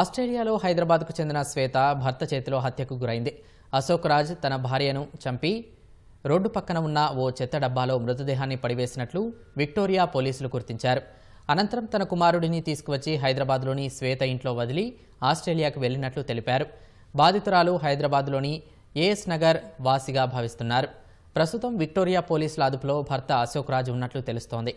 ఆస్ట్రేలియాలో హైదరాబాద్కు చెందిన శ్వేత భర్త చేతిలో హత్యకు గురైంది అశోక్ రాజ్ తన భార్యను చంపి రోడ్డు పక్కన ఉన్న ఓ చెత్త డబ్బాలో మృతదేహాన్ని పడివేసినట్లు విక్టోరియా పోలీసులు గుర్తించారు అనంతరం తన కుమారుడిని తీసుకువచ్చి హైదరాబాద్లోని శ్వేత ఇంట్లో వదిలి ఆస్ట్రేలియాకు వెళ్లినట్లు తెలిపారు బాధితురాలు హైదరాబాద్లోని ఏఎస్ నగర్ వాసిగా భావిస్తున్నారు ప్రస్తుతం విక్టోరియా పోలీసుల అదుపులో భర్త అశోక్ రాజ్ ఉన్నట్లు తెలుస్తోంది